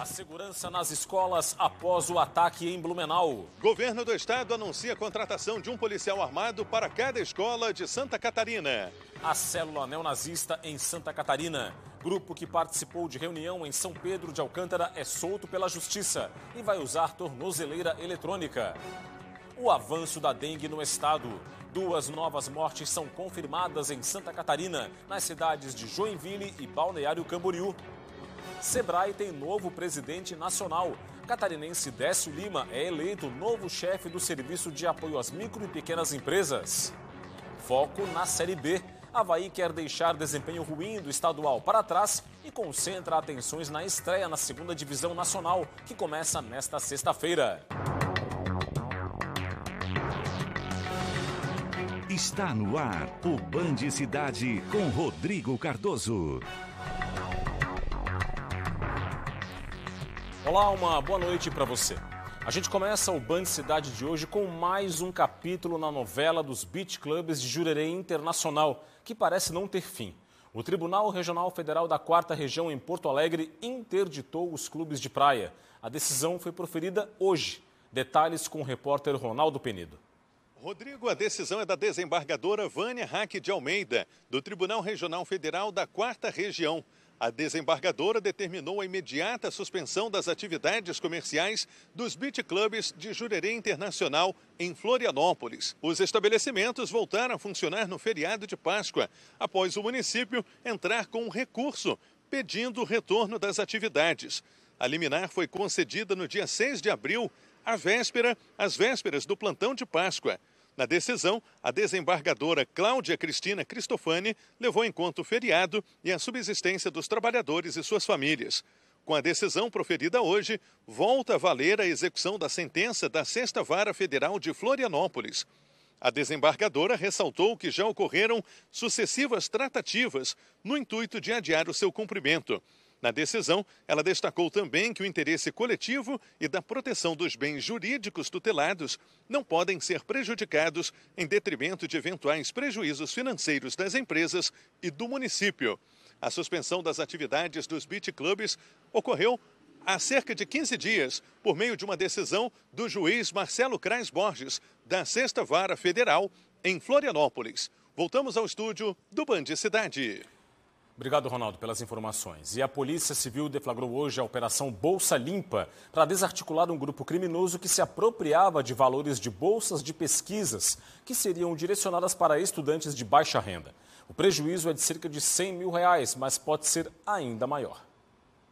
A segurança nas escolas após o ataque em Blumenau. Governo do estado anuncia a contratação de um policial armado para cada escola de Santa Catarina. A célula neonazista em Santa Catarina. Grupo que participou de reunião em São Pedro de Alcântara é solto pela justiça e vai usar tornozeleira eletrônica. O avanço da dengue no estado. Duas novas mortes são confirmadas em Santa Catarina, nas cidades de Joinville e Balneário Camboriú. Sebrae tem novo presidente nacional. Catarinense Décio Lima é eleito novo chefe do Serviço de Apoio às Micro e Pequenas Empresas. Foco na Série B. Havaí quer deixar desempenho ruim do estadual para trás e concentra atenções na estreia na segunda divisão nacional, que começa nesta sexta-feira. Está no ar o Band Cidade com Rodrigo Cardoso. Olá, uma boa noite para você. A gente começa o Band Cidade de hoje com mais um capítulo na novela dos beat clubes de Jurerê Internacional, que parece não ter fim. O Tribunal Regional Federal da Quarta Região em Porto Alegre interditou os clubes de praia. A decisão foi proferida hoje. Detalhes com o repórter Ronaldo Penido. Rodrigo, a decisão é da desembargadora Vânia Hack de Almeida, do Tribunal Regional Federal da Quarta Região. A desembargadora determinou a imediata suspensão das atividades comerciais dos beat clubes de Jurerê Internacional em Florianópolis. Os estabelecimentos voltaram a funcionar no feriado de Páscoa, após o município entrar com um recurso pedindo o retorno das atividades. A liminar foi concedida no dia 6 de abril, à véspera, às vésperas do plantão de Páscoa. Na decisão, a desembargadora Cláudia Cristina Cristofani levou em conta o feriado e a subsistência dos trabalhadores e suas famílias. Com a decisão proferida hoje, volta a valer a execução da sentença da Sexta Vara Federal de Florianópolis. A desembargadora ressaltou que já ocorreram sucessivas tratativas no intuito de adiar o seu cumprimento. Na decisão, ela destacou também que o interesse coletivo e da proteção dos bens jurídicos tutelados não podem ser prejudicados em detrimento de eventuais prejuízos financeiros das empresas e do município. A suspensão das atividades dos beat clubs ocorreu há cerca de 15 dias por meio de uma decisão do juiz Marcelo Crais Borges, da Sexta Vara Federal, em Florianópolis. Voltamos ao estúdio do Band Cidade. Obrigado, Ronaldo, pelas informações. E a Polícia Civil deflagrou hoje a Operação Bolsa Limpa para desarticular um grupo criminoso que se apropriava de valores de bolsas de pesquisas que seriam direcionadas para estudantes de baixa renda. O prejuízo é de cerca de 100 mil reais, mas pode ser ainda maior.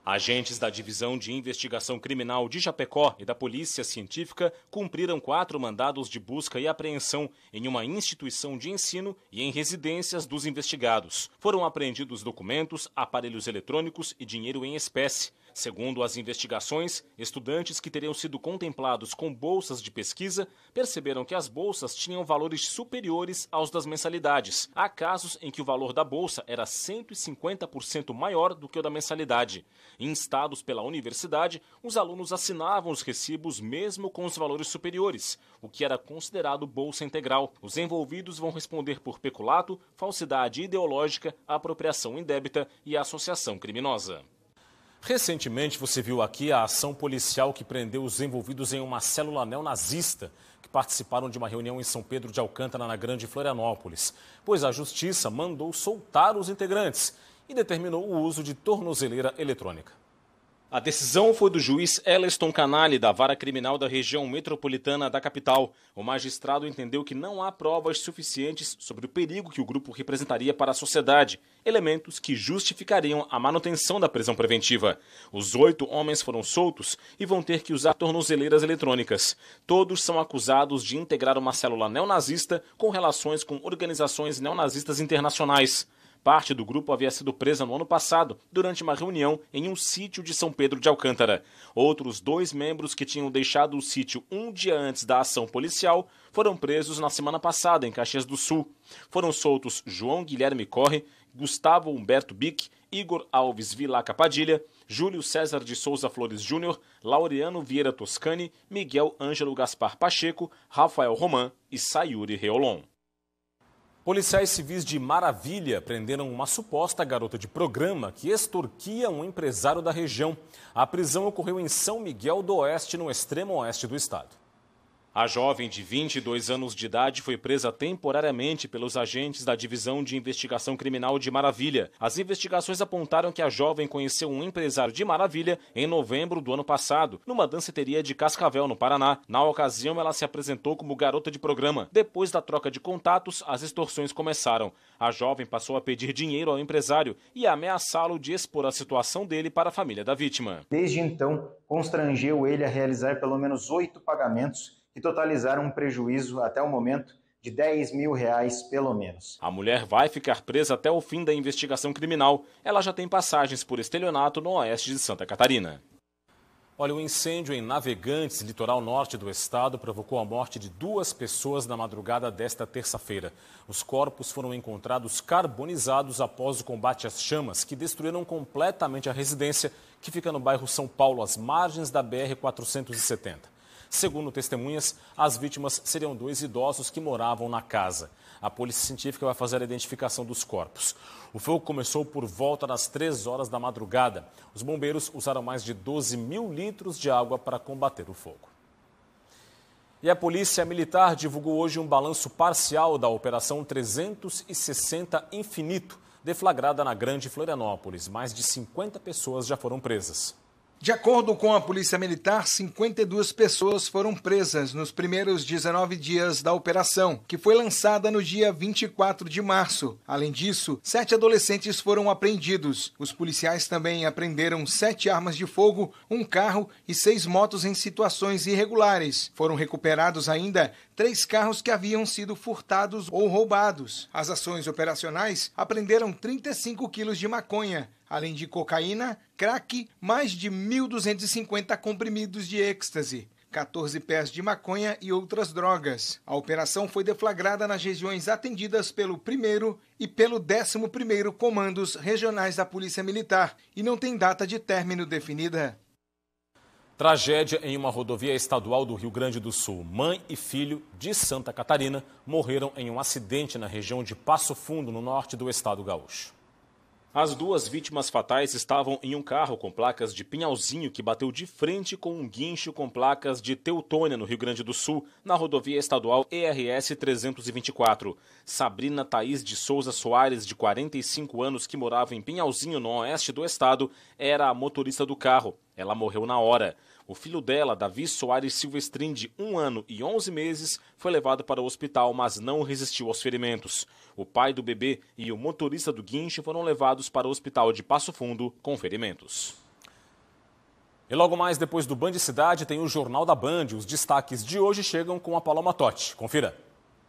Agentes da Divisão de Investigação Criminal de Chapecó e da Polícia Científica cumpriram quatro mandados de busca e apreensão em uma instituição de ensino e em residências dos investigados. Foram apreendidos documentos, aparelhos eletrônicos e dinheiro em espécie. Segundo as investigações, estudantes que teriam sido contemplados com bolsas de pesquisa perceberam que as bolsas tinham valores superiores aos das mensalidades. Há casos em que o valor da bolsa era 150% maior do que o da mensalidade. Instados pela universidade, os alunos assinavam os recibos mesmo com os valores superiores, o que era considerado bolsa integral. Os envolvidos vão responder por peculato, falsidade ideológica, apropriação indébita e associação criminosa. Recentemente, você viu aqui a ação policial que prendeu os envolvidos em uma célula neonazista que participaram de uma reunião em São Pedro de Alcântara, na Grande Florianópolis. Pois a justiça mandou soltar os integrantes e determinou o uso de tornozeleira eletrônica. A decisão foi do juiz Eleston Canali, da Vara Criminal da Região Metropolitana da capital. O magistrado entendeu que não há provas suficientes sobre o perigo que o grupo representaria para a sociedade, elementos que justificariam a manutenção da prisão preventiva. Os oito homens foram soltos e vão ter que usar tornozeleiras eletrônicas. Todos são acusados de integrar uma célula neonazista com relações com organizações neonazistas internacionais. Parte do grupo havia sido presa no ano passado, durante uma reunião em um sítio de São Pedro de Alcântara. Outros dois membros que tinham deixado o sítio um dia antes da ação policial foram presos na semana passada, em Caxias do Sul. Foram soltos João Guilherme Corre, Gustavo Humberto Bic, Igor Alves Vilaca Padilha, Júlio César de Souza Flores Júnior, Laureano Vieira Toscani, Miguel Ângelo Gaspar Pacheco, Rafael Román e Sayuri Reolon. Policiais civis de Maravilha prenderam uma suposta garota de programa que extorquia um empresário da região. A prisão ocorreu em São Miguel do Oeste, no extremo oeste do estado. A jovem de 22 anos de idade foi presa temporariamente pelos agentes da Divisão de Investigação Criminal de Maravilha. As investigações apontaram que a jovem conheceu um empresário de Maravilha em novembro do ano passado, numa danceteria de Cascavel, no Paraná. Na ocasião, ela se apresentou como garota de programa. Depois da troca de contatos, as extorsões começaram. A jovem passou a pedir dinheiro ao empresário e ameaçá-lo de expor a situação dele para a família da vítima. Desde então, constrangeu ele a realizar pelo menos oito pagamentos que totalizaram um prejuízo até o momento de 10 mil reais, pelo menos. A mulher vai ficar presa até o fim da investigação criminal. Ela já tem passagens por estelionato no oeste de Santa Catarina. Olha, o um incêndio em Navegantes, litoral norte do estado, provocou a morte de duas pessoas na madrugada desta terça-feira. Os corpos foram encontrados carbonizados após o combate às chamas, que destruíram completamente a residência que fica no bairro São Paulo, às margens da BR-470. Segundo testemunhas, as vítimas seriam dois idosos que moravam na casa. A polícia científica vai fazer a identificação dos corpos. O fogo começou por volta das 3 horas da madrugada. Os bombeiros usaram mais de 12 mil litros de água para combater o fogo. E a Polícia Militar divulgou hoje um balanço parcial da Operação 360 Infinito, deflagrada na Grande Florianópolis. Mais de 50 pessoas já foram presas. De acordo com a Polícia Militar, 52 pessoas foram presas nos primeiros 19 dias da operação, que foi lançada no dia 24 de março. Além disso, sete adolescentes foram apreendidos. Os policiais também apreenderam sete armas de fogo, um carro e seis motos em situações irregulares. Foram recuperados ainda três carros que haviam sido furtados ou roubados. As ações operacionais apreenderam 35 quilos de maconha, além de cocaína, crack, mais de 1.250 comprimidos de êxtase. 14 pés de maconha e outras drogas. A operação foi deflagrada nas regiões atendidas pelo 1 e pelo 11º Comandos Regionais da Polícia Militar e não tem data de término definida. Tragédia em uma rodovia estadual do Rio Grande do Sul. Mãe e filho de Santa Catarina morreram em um acidente na região de Passo Fundo, no norte do estado gaúcho. As duas vítimas fatais estavam em um carro com placas de Pinhalzinho que bateu de frente com um guincho com placas de Teutônia, no Rio Grande do Sul, na rodovia estadual ERS 324. Sabrina Thaís de Souza Soares, de 45 anos, que morava em Pinhalzinho, no oeste do estado, era a motorista do carro. Ela morreu na hora. O filho dela, Davi Soares Silvestrin, de um ano e 11 meses, foi levado para o hospital, mas não resistiu aos ferimentos. O pai do bebê e o motorista do guincho foram levados para o hospital de Passo Fundo com ferimentos. E logo mais depois do Band Cidade tem o Jornal da Band. Os destaques de hoje chegam com a Paloma Totti. Confira.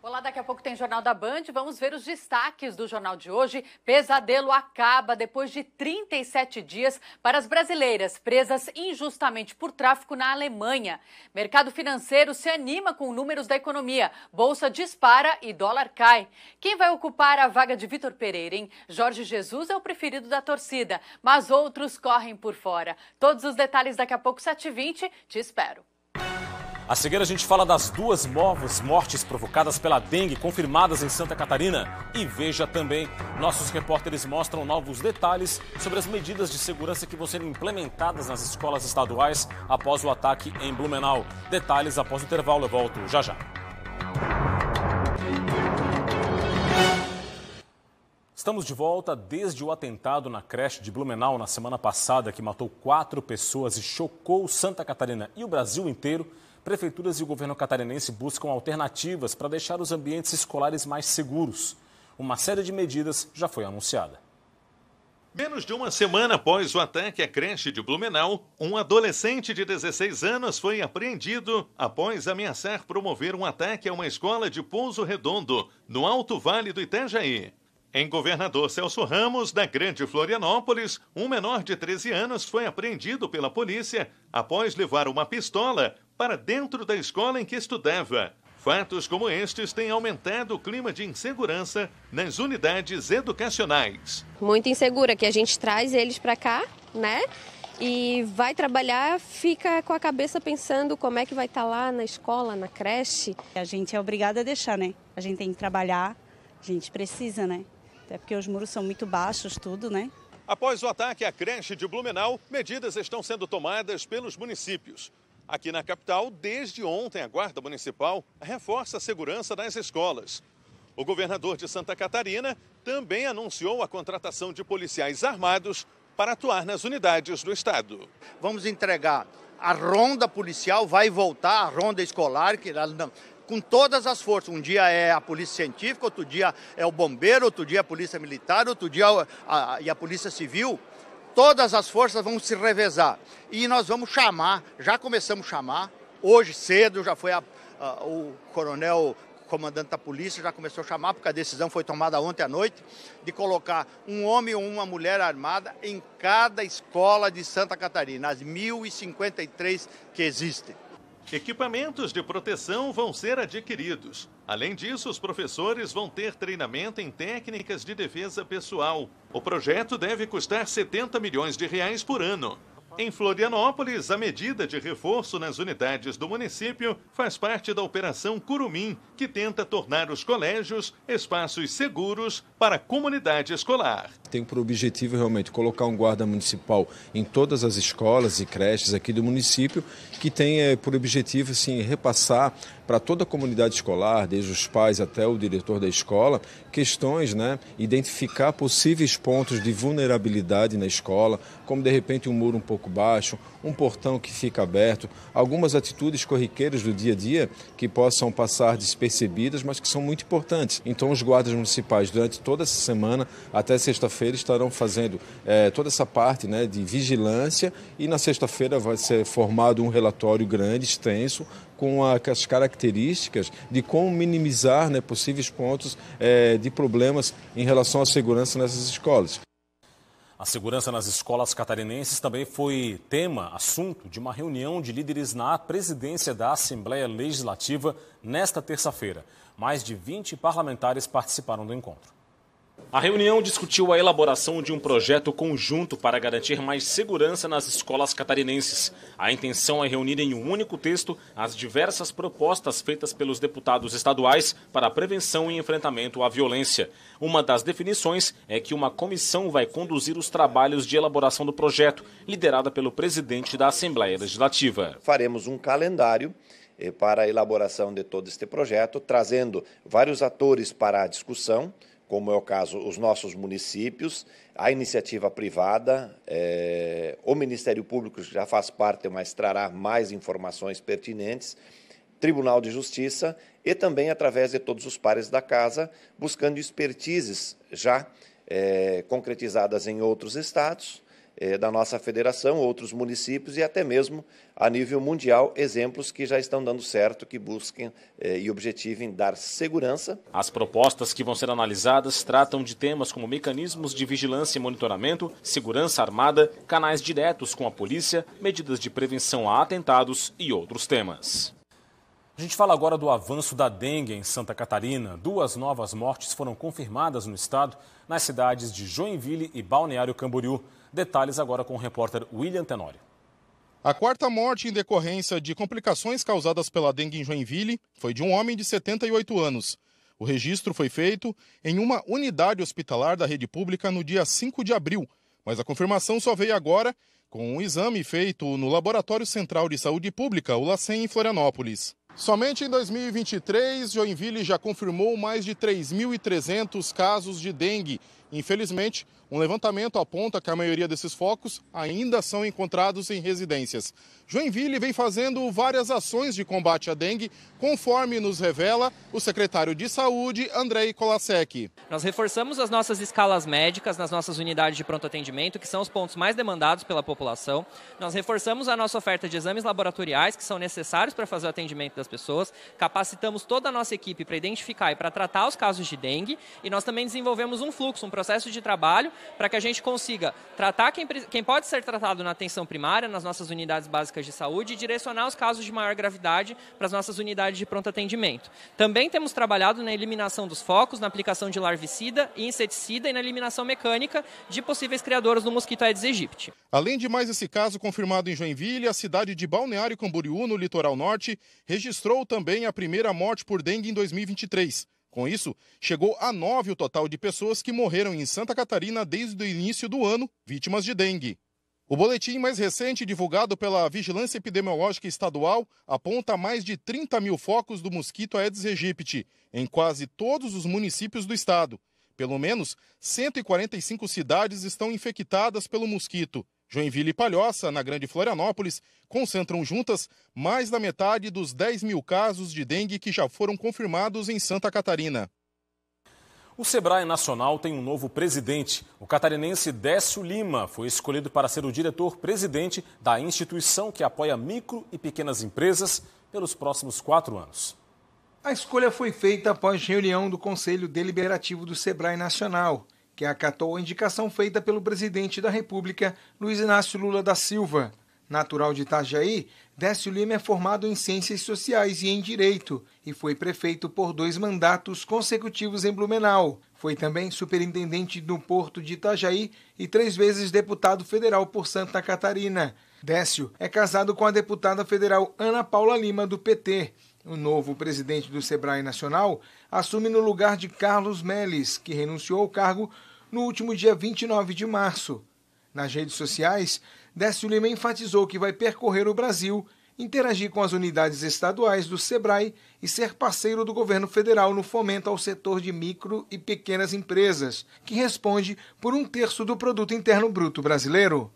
Olá, daqui a pouco tem Jornal da Band. Vamos ver os destaques do jornal de hoje. Pesadelo acaba depois de 37 dias para as brasileiras presas injustamente por tráfico na Alemanha. Mercado financeiro se anima com números da economia. Bolsa dispara e dólar cai. Quem vai ocupar a vaga de Vitor Pereira, hein? Jorge Jesus é o preferido da torcida, mas outros correm por fora. Todos os detalhes daqui a pouco, 7h20. Te espero. A seguir a gente fala das duas novas mortes provocadas pela dengue confirmadas em Santa Catarina. E veja também, nossos repórteres mostram novos detalhes sobre as medidas de segurança que vão ser implementadas nas escolas estaduais após o ataque em Blumenau. Detalhes após o intervalo, eu volto já já. Estamos de volta desde o atentado na creche de Blumenau na semana passada, que matou quatro pessoas e chocou Santa Catarina e o Brasil inteiro prefeituras e o governo catarinense buscam alternativas para deixar os ambientes escolares mais seguros. Uma série de medidas já foi anunciada. Menos de uma semana após o ataque à creche de Blumenau, um adolescente de 16 anos foi apreendido após ameaçar promover um ataque a uma escola de Pouso Redondo, no Alto Vale do Itajaí. Em Governador Celso Ramos, da Grande Florianópolis, um menor de 13 anos foi apreendido pela polícia após levar uma pistola para dentro da escola em que estudava. Fatos como estes têm aumentado o clima de insegurança nas unidades educacionais. Muito insegura, que a gente traz eles para cá, né? E vai trabalhar, fica com a cabeça pensando como é que vai estar tá lá na escola, na creche. A gente é obrigada a deixar, né? A gente tem que trabalhar, a gente precisa, né? Até porque os muros são muito baixos, tudo, né? Após o ataque à creche de Blumenau, medidas estão sendo tomadas pelos municípios. Aqui na capital, desde ontem, a Guarda Municipal reforça a segurança nas escolas. O governador de Santa Catarina também anunciou a contratação de policiais armados para atuar nas unidades do Estado. Vamos entregar a ronda policial, vai voltar a ronda escolar, que com todas as forças. Um dia é a polícia científica, outro dia é o bombeiro, outro dia é a polícia militar, outro dia é a, a, e a polícia civil. Todas as forças vão se revezar. E nós vamos chamar, já começamos a chamar, hoje cedo já foi a, a, o coronel comandante da polícia já começou a chamar, porque a decisão foi tomada ontem à noite, de colocar um homem ou uma mulher armada em cada escola de Santa Catarina, as 1.053 que existem. Equipamentos de proteção vão ser adquiridos. Além disso, os professores vão ter treinamento em técnicas de defesa pessoal. O projeto deve custar 70 milhões de reais por ano. Em Florianópolis, a medida de reforço nas unidades do município faz parte da Operação Curumim, que tenta tornar os colégios espaços seguros para a comunidade escolar. Tem por objetivo realmente colocar um guarda municipal em todas as escolas e creches aqui do município, que tem é, por objetivo assim, repassar para toda a comunidade escolar, desde os pais até o diretor da escola, questões, né, identificar possíveis pontos de vulnerabilidade na escola, como de repente um muro um pouco baixo, um portão que fica aberto, algumas atitudes corriqueiras do dia a dia que possam passar despercebidas, mas que são muito importantes. Então os guardas municipais durante toda essa semana até sexta-feira estarão fazendo é, toda essa parte né, de vigilância e na sexta-feira vai ser formado um relatório grande, extenso, com as características de como minimizar né, possíveis pontos é, de problemas em relação à segurança nessas escolas. A segurança nas escolas catarinenses também foi tema, assunto de uma reunião de líderes na presidência da Assembleia Legislativa nesta terça-feira. Mais de 20 parlamentares participaram do encontro. A reunião discutiu a elaboração de um projeto conjunto para garantir mais segurança nas escolas catarinenses. A intenção é reunir em um único texto as diversas propostas feitas pelos deputados estaduais para a prevenção e enfrentamento à violência. Uma das definições é que uma comissão vai conduzir os trabalhos de elaboração do projeto, liderada pelo presidente da Assembleia Legislativa. Faremos um calendário eh, para a elaboração de todo este projeto, trazendo vários atores para a discussão como é o caso os nossos municípios, a iniciativa privada, é, o Ministério Público já faz parte, mas trará mais informações pertinentes, Tribunal de Justiça e também através de todos os pares da casa, buscando expertises já é, concretizadas em outros estados eh, da nossa federação, outros municípios e até mesmo a nível mundial, exemplos que já estão dando certo, que busquem eh, e objetivem dar segurança. As propostas que vão ser analisadas tratam de temas como mecanismos de vigilância e monitoramento, segurança armada, canais diretos com a polícia, medidas de prevenção a atentados e outros temas. A gente fala agora do avanço da dengue em Santa Catarina. Duas novas mortes foram confirmadas no estado, nas cidades de Joinville e Balneário Camboriú. Detalhes agora com o repórter William Tenório. A quarta morte em decorrência de complicações causadas pela dengue em Joinville foi de um homem de 78 anos. O registro foi feito em uma unidade hospitalar da rede pública no dia 5 de abril, mas a confirmação só veio agora com um exame feito no Laboratório Central de Saúde Pública, o LACEN, em Florianópolis. Somente em 2023, Joinville já confirmou mais de 3.300 casos de dengue Infelizmente, um levantamento aponta que a maioria desses focos ainda são encontrados em residências. Joinville vem fazendo várias ações de combate à dengue, conforme nos revela o secretário de Saúde, Andrei Colasec. Nós reforçamos as nossas escalas médicas nas nossas unidades de pronto atendimento, que são os pontos mais demandados pela população. Nós reforçamos a nossa oferta de exames laboratoriais, que são necessários para fazer o atendimento das pessoas. Capacitamos toda a nossa equipe para identificar e para tratar os casos de dengue. E nós também desenvolvemos um fluxo, um processo de trabalho para que a gente consiga tratar quem, quem pode ser tratado na atenção primária, nas nossas unidades básicas de saúde e direcionar os casos de maior gravidade para as nossas unidades de pronto atendimento. Também temos trabalhado na eliminação dos focos, na aplicação de larvicida e inseticida e na eliminação mecânica de possíveis criadores do mosquito Aedes aegypti. Além de mais esse caso confirmado em Joinville, a cidade de Balneário Camboriú, no litoral norte, registrou também a primeira morte por dengue em 2023. Com isso, chegou a nove o total de pessoas que morreram em Santa Catarina desde o início do ano, vítimas de dengue. O boletim mais recente, divulgado pela Vigilância Epidemiológica Estadual, aponta mais de 30 mil focos do mosquito Aedes aegypti em quase todos os municípios do estado. Pelo menos 145 cidades estão infectadas pelo mosquito. Joinville e Palhoça, na Grande Florianópolis, concentram juntas mais da metade dos 10 mil casos de dengue que já foram confirmados em Santa Catarina. O Sebrae Nacional tem um novo presidente. O catarinense Décio Lima foi escolhido para ser o diretor-presidente da instituição que apoia micro e pequenas empresas pelos próximos quatro anos. A escolha foi feita após reunião do Conselho Deliberativo do Sebrae Nacional que acatou a indicação feita pelo presidente da República, Luiz Inácio Lula da Silva. Natural de Itajaí, Décio Lima é formado em Ciências Sociais e em Direito e foi prefeito por dois mandatos consecutivos em Blumenau. Foi também superintendente do Porto de Itajaí e três vezes deputado federal por Santa Catarina. Décio é casado com a deputada federal Ana Paula Lima, do PT. O novo presidente do Sebrae Nacional assume no lugar de Carlos Melles, que renunciou ao cargo no último dia 29 de março. Nas redes sociais, Décio Lima enfatizou que vai percorrer o Brasil, interagir com as unidades estaduais do Sebrae e ser parceiro do governo federal no fomento ao setor de micro e pequenas empresas, que responde por um terço do produto interno bruto brasileiro.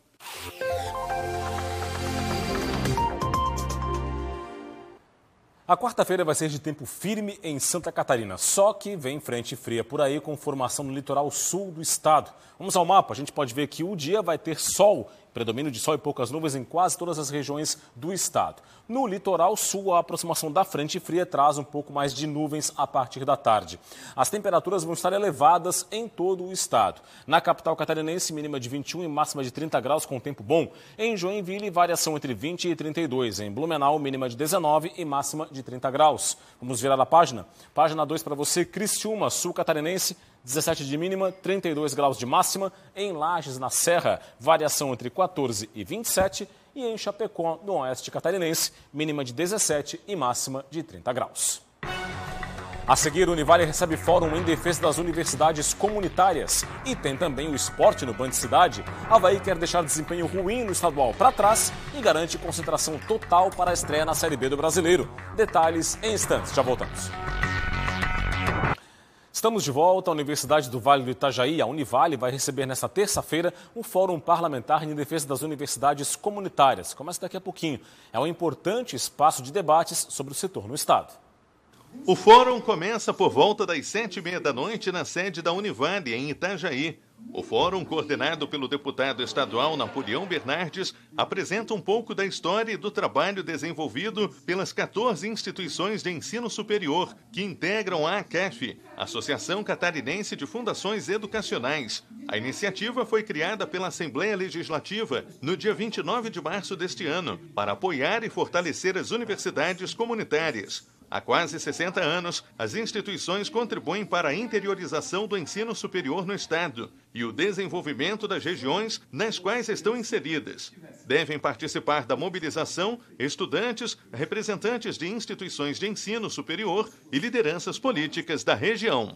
A quarta-feira vai ser de tempo firme em Santa Catarina, só que vem frente fria por aí com formação no litoral sul do estado. Vamos ao mapa, a gente pode ver que o dia vai ter sol Predomínio de sol e poucas nuvens em quase todas as regiões do estado. No litoral sul, a aproximação da frente fria traz um pouco mais de nuvens a partir da tarde. As temperaturas vão estar elevadas em todo o estado. Na capital catarinense, mínima de 21 e máxima de 30 graus com tempo bom. Em Joinville, variação entre 20 e 32. Em Blumenau, mínima de 19 e máxima de 30 graus. Vamos virar a página? Página 2 para você, Criciúma, sul catarinense 17 de mínima, 32 graus de máxima. Em Lages, na Serra, variação entre 14 e 27. E em Chapecó, no oeste catarinense, mínima de 17 e máxima de 30 graus. A seguir, o Univale recebe fórum em defesa das universidades comunitárias. E tem também o esporte no Band Cidade. Havaí quer deixar desempenho ruim no estadual para trás e garante concentração total para a estreia na Série B do Brasileiro. Detalhes em instantes. Já voltamos. Estamos de volta. A Universidade do Vale do Itajaí, a Univale, vai receber nesta terça-feira um fórum parlamentar em defesa das universidades comunitárias. Começa daqui a pouquinho. É um importante espaço de debates sobre o setor no Estado. O fórum começa por volta das sete e meia da noite na sede da Univale, em Itajaí. O fórum, coordenado pelo deputado estadual Napoleão Bernardes, apresenta um pouco da história e do trabalho desenvolvido pelas 14 instituições de ensino superior que integram a ACAF, Associação Catarinense de Fundações Educacionais. A iniciativa foi criada pela Assembleia Legislativa no dia 29 de março deste ano para apoiar e fortalecer as universidades comunitárias. Há quase 60 anos, as instituições contribuem para a interiorização do ensino superior no Estado e o desenvolvimento das regiões nas quais estão inseridas. Devem participar da mobilização estudantes, representantes de instituições de ensino superior e lideranças políticas da região.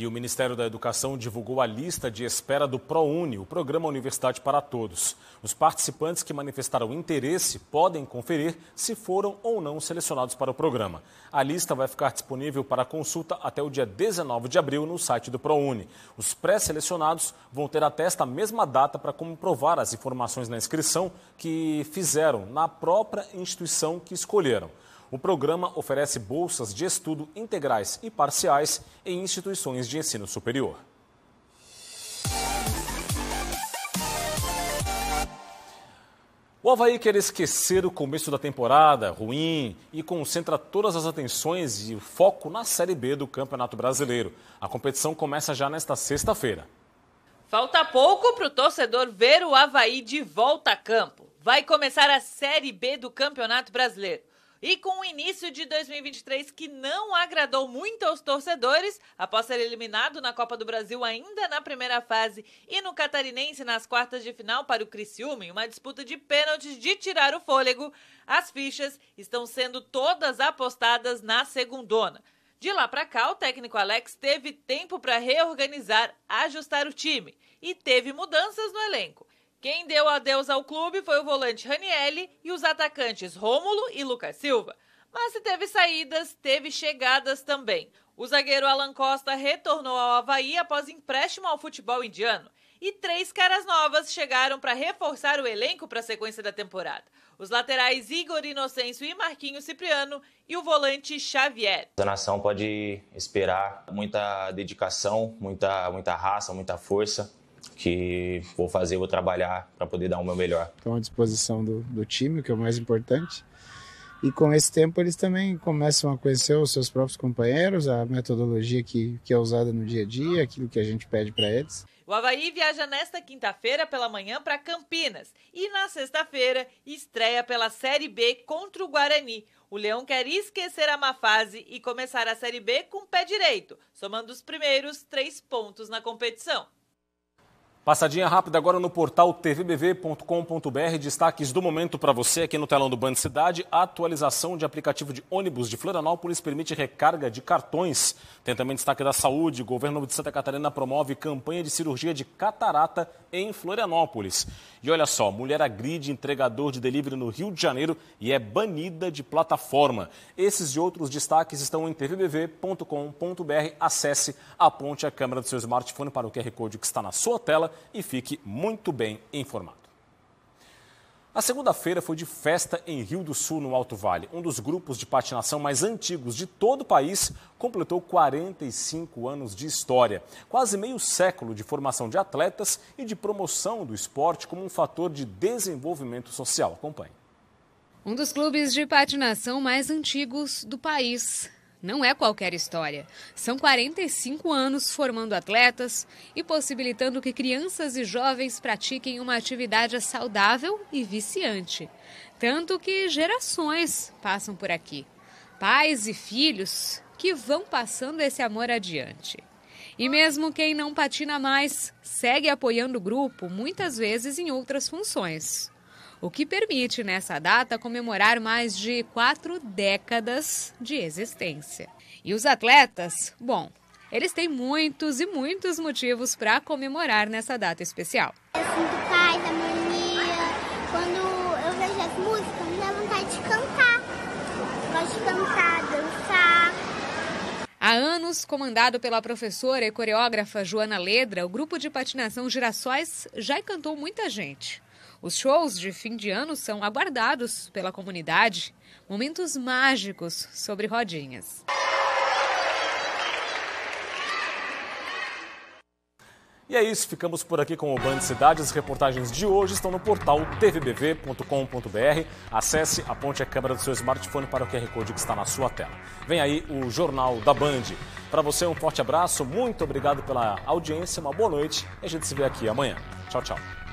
E o Ministério da Educação divulgou a lista de espera do ProUni, o Programa Universidade para Todos. Os participantes que manifestaram interesse podem conferir se foram ou não selecionados para o programa. A lista vai ficar disponível para consulta até o dia 19 de abril no site do ProUni. Os pré-selecionados vão ter até esta mesma data para comprovar as informações na inscrição que fizeram na própria instituição que escolheram. O programa oferece bolsas de estudo integrais e parciais em instituições de ensino superior. O Havaí quer esquecer o começo da temporada ruim e concentra todas as atenções e o foco na Série B do Campeonato Brasileiro. A competição começa já nesta sexta-feira. Falta pouco para o torcedor ver o Havaí de volta a campo. Vai começar a Série B do Campeonato Brasileiro. E com o início de 2023 que não agradou muito aos torcedores, após ser eliminado na Copa do Brasil ainda na primeira fase e no Catarinense nas quartas de final para o Criciúma, em uma disputa de pênaltis de tirar o fôlego, as fichas estão sendo todas apostadas na segundona. De lá para cá, o técnico Alex teve tempo para reorganizar, ajustar o time e teve mudanças no elenco. Quem deu adeus ao clube foi o volante Ranielli e os atacantes Rômulo e Lucas Silva. Mas se teve saídas, teve chegadas também. O zagueiro Alan Costa retornou ao Havaí após empréstimo ao futebol indiano. E três caras novas chegaram para reforçar o elenco para a sequência da temporada. Os laterais Igor Inocêncio e Marquinhos Cipriano e o volante Xavier. A nação pode esperar muita dedicação, muita, muita raça, muita força que vou fazer, vou trabalhar para poder dar o meu melhor. Estão à disposição do, do time, que é o mais importante. E com esse tempo eles também começam a conhecer os seus próprios companheiros, a metodologia que, que é usada no dia a dia, aquilo que a gente pede para eles. O Havaí viaja nesta quinta-feira pela manhã para Campinas e na sexta-feira estreia pela Série B contra o Guarani. O Leão quer esquecer a má fase e começar a Série B com o pé direito, somando os primeiros três pontos na competição. Passadinha rápida agora no portal tvbv.com.br. Destaques do momento para você aqui no telão do Band Cidade. atualização de aplicativo de ônibus de Florianópolis permite recarga de cartões. Tem também destaque da saúde. governo de Santa Catarina promove campanha de cirurgia de catarata em Florianópolis. E olha só, mulher agride entregador de delivery no Rio de Janeiro e é banida de plataforma. Esses e outros destaques estão em tvbv.com.br. Acesse, aponte a câmera do seu smartphone para o QR Code que está na sua tela e fique muito bem informado. A segunda-feira foi de festa em Rio do Sul, no Alto Vale. Um dos grupos de patinação mais antigos de todo o país completou 45 anos de história. Quase meio século de formação de atletas e de promoção do esporte como um fator de desenvolvimento social. Acompanhe. Um dos clubes de patinação mais antigos do país não é qualquer história. São 45 anos formando atletas e possibilitando que crianças e jovens pratiquem uma atividade saudável e viciante. Tanto que gerações passam por aqui. Pais e filhos que vão passando esse amor adiante. E mesmo quem não patina mais, segue apoiando o grupo, muitas vezes em outras funções o que permite nessa data comemorar mais de quatro décadas de existência. E os atletas? Bom, eles têm muitos e muitos motivos para comemorar nessa data especial. Eu sinto paz, harmonia. Quando eu vejo as músicas, me dá vontade de cantar. gosto de cantar, dançar. Há anos, comandado pela professora e coreógrafa Joana Ledra, o grupo de patinação Girassóis já encantou muita gente. Os shows de fim de ano são aguardados pela comunidade. Momentos mágicos sobre rodinhas. E é isso, ficamos por aqui com o Band Cidade. As reportagens de hoje estão no portal tvbv.com.br. Acesse, a Ponte a câmera do seu smartphone para o QR Code que está na sua tela. Vem aí o Jornal da Band. Para você, um forte abraço, muito obrigado pela audiência, uma boa noite e a gente se vê aqui amanhã. Tchau, tchau.